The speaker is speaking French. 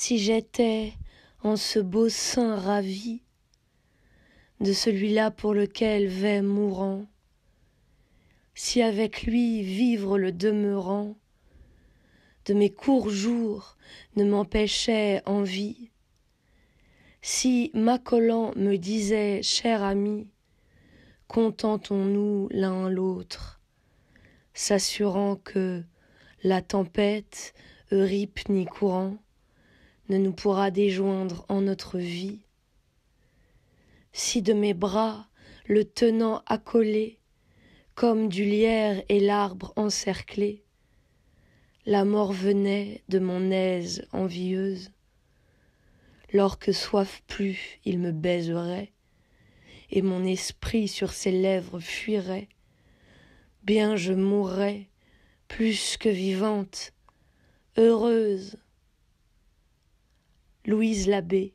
si j'étais en ce beau sein ravi de celui-là pour lequel vais mourant, si avec lui vivre le demeurant de mes courts jours ne m'empêchait envie, si m'accolant me disait cher ami, contentons-nous l'un l'autre, s'assurant que la tempête, euh, rip ni courant, ne nous pourra déjoindre en notre vie. Si de mes bras, le tenant accolé, comme du lierre et l'arbre encerclé, la mort venait de mon aise envieuse, lorsque soif plus il me baiserait, et mon esprit sur ses lèvres fuirait, bien je mourrais plus que vivante, heureuse, louise labbé